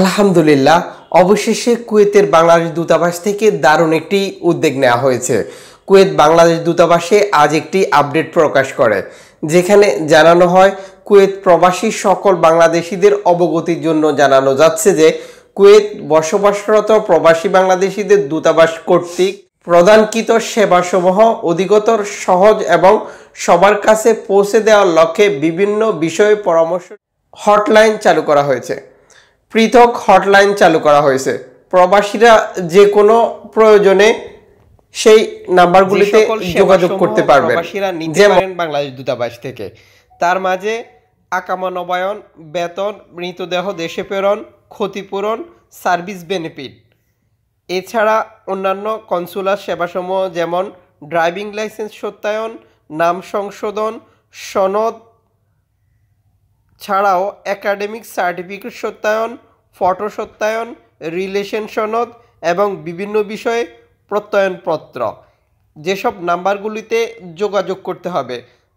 আলহামদুলিল্লাহ অবশেষে কুয়েতের বাংলাদেশ দূতাবাস থেকে দারুণ একটি উদ্যোগ নেওয়া হয়েছে কুয়েত বাংলাদেশ দূতাবাসে আজ একটি আপডেট প্রকাশ করে যেখানে জানানো হয় কুয়েত প্রবাসী সকল বাংলাদেশিদের অবগতির জন্য জানানো যাচ্ছে যে কুয়েত বসবাসরত প্রবাসী বাংলাদেশিদের দূতাবাস কর্তৃক প্রদানকৃত সেবাসমূহ অধিকতর সহজ এবং সবার কাছে পৌঁছে দেওয়ার লক্ষ্যে বিভিন্ন বিষয়ে পরামর্শ হটলাইন চালু করা হয়েছে পৃথক হটলাইন চালু করা হয়েছে প্রবাসীরা যে কোনো প্রয়োজনে সেই নাম্বারগুলিতে যোগাযোগ করতে পারবেন যেমন বাংলাদেশ দূতাবাস থেকে তার মাঝে আকামা নবায়ন বেতন মৃতদেহ দেশে প্রেরণ ক্ষতিপূরণ সার্ভিস বেনিফিট এছাড়া অন্যান্য কনসুলার সেবাসমূহ যেমন ড্রাইভিং লাইসেন্স সত্যায়ন নাম সংশোধন সনদ ছাড়াও একাডেমিক সার্টিফিকেট সত্যায়ন ফটো সত্যায়ন রিলেশন সনদ এবং বিভিন্ন বিষয়ে প্রত্যয়নপত্র যেসব নাম্বারগুলিতে যোগাযোগ করতে হবে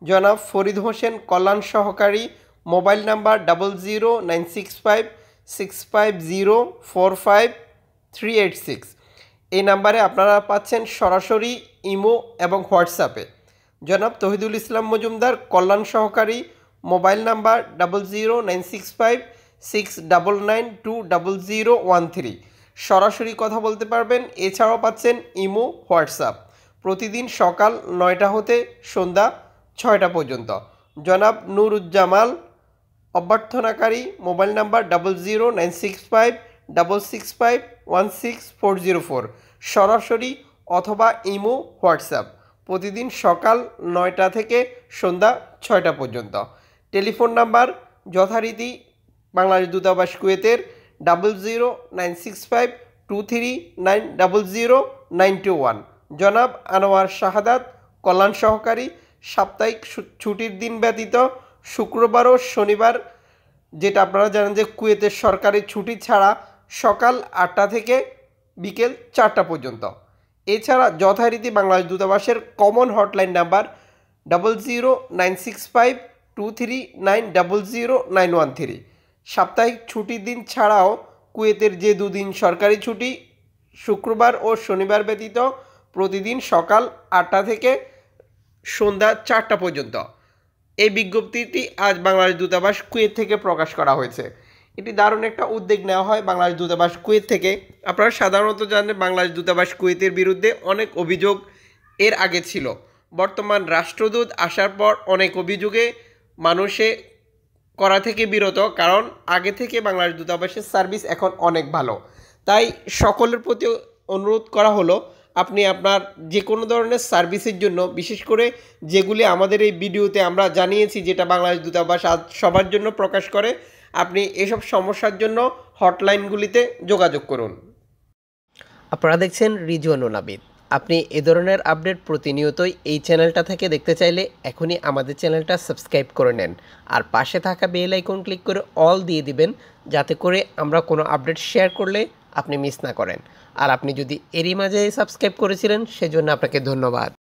জনাব ফরিদ হোসেন কল্যাণ সহকারী mobile number double zero nine six five six five zero four five three eight six এই নাম্বারে আপনারা পাচ্ছেন সরাসরি ইমো এবং হোয়াটসঅ্যাপে জনাব তহিদুল ইসলাম মজুমদার কল্যাণ সহকারী mobile number double zero nine six five six double nine two double zero one three সরাসরি কথা বলতে পারবেন এছাড়াও পাচ্ছেন ইমো হোয়াটসঅ্যাপ প্রতিদিন সকাল নয়টা হতে সন্ধ্যা ছয়টা পর্যন্ত জনাব নুরুজ্জামাল অভ্যর্থনাকারী mobile number double zero nine six five double six five one six four zero four সরাসরি অথবা ইমো হোয়াটসঅ্যাপ প্রতিদিন সকাল নয়টা থেকে সন্ধ্যা ছয়টা পর্যন্ত টেলিফোন নাম্বার যথারীতি বাংলাদেশ দূতাবাস কুয়েতের double zero nine six five two three nine double zero nine two one জনাব আনোয়ার শাহাদাত কল্যাণ সহকারী সাপ্তাহিক ছুটির দিন ব্যতীত শুক্রবার ও শনিবার যেটা আপনারা জানেন যে কুয়েতের সরকারি ছুটি ছাড়া সকাল আটটা থেকে বিকেল চারটা পর্যন্ত এছাড়া যথারীতি বাংলাদেশ দূতাবাসের common hotline number double zero nine six five two three nine double zero nine one three সাপ্তাহিক ছুটির দিন ছাড়াও কুয়েতের যে দুদিন সরকারি ছুটি শুক্রবার ও শনিবার ব্যতীত প্রতিদিন সকাল আটটা থেকে সন্ধ্যা চারটা পর্যন্ত এই বিজ্ঞপ্তিটি আজ বাংলাদেশ দূতাবাস কুয়েত থেকে প্রকাশ করা হয়েছে এটি দারুণ একটা উদ্যোগ নেওয়া হয় বাংলাদেশ দূতাবাস কুয়েত থেকে আপনারা সাধারণত জানেন বাংলাদেশ দূতাবাস কুয়েতের বিরুদ্ধে অনেক অভিযোগ এর আগে ছিল বর্তমান রাষ্ট্রদূত আসার পর অনেক অভিযোগে মানুষে করা থেকে বিরত কারণ আগে থেকে বাংলাদেশ দূতাবাসের সার্ভিস এখন অনেক ভালো তাই সকলের প্রতি অনুরোধ করা হলো আপনি আপনার যে কোনো ধরনের সার্ভিসের জন্য বিশেষ করে যেগুলি আমাদের এই ভিডিওতে আমরা জানিয়েছি যেটা বাংলাদেশ দূতাবাস আজ সবার জন্য প্রকাশ করে আপনি এসব সমস্যার জন্য হটলাইনগুলিতে যোগাযোগ করুন আপনারা দেখছেন রিজুয়ানুল আবিদ আপনি এ ধরনের আপডেট প্রতিনিয়তই এই চ্যানেলটা থেকে দেখতে চাইলে এখনই আমাদের চ্যানেলটা সাবস্ক্রাইব করে নেন আর পাশে থাকা বেল আইকন ক্লিক করে অল দিয়ে দিবেন যাতে করে আমরা কোনো আপডেট শেয়ার করলে আপনি মিস না করেন আর আপনি যদি এরই মাঝে সাবস্ক্রাইব করেছিলেন সেজন্য আপনাকে ধন্যবাদ